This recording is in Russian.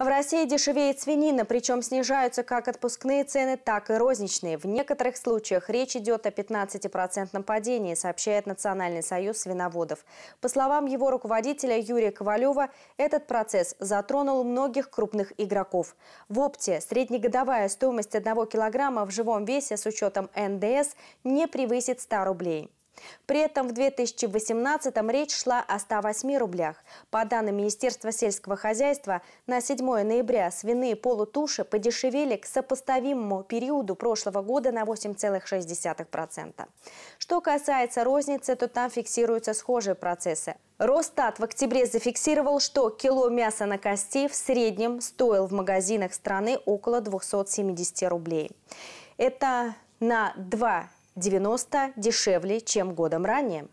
В России дешевеет свинина, причем снижаются как отпускные цены, так и розничные. В некоторых случаях речь идет о 15% процентном падении, сообщает Национальный союз свиноводов. По словам его руководителя Юрия Ковалева, этот процесс затронул многих крупных игроков. В опте среднегодовая стоимость 1 килограмма в живом весе с учетом НДС не превысит 100 рублей. При этом в 2018-м речь шла о 108 рублях. По данным Министерства сельского хозяйства, на 7 ноября свиные полутуши подешевели к сопоставимому периоду прошлого года на 8,6%. Что касается розницы, то там фиксируются схожие процессы. Росстат в октябре зафиксировал, что кило мяса на кости в среднем стоил в магазинах страны около 270 рублей. Это на 2 90 дешевле, чем годом ранее.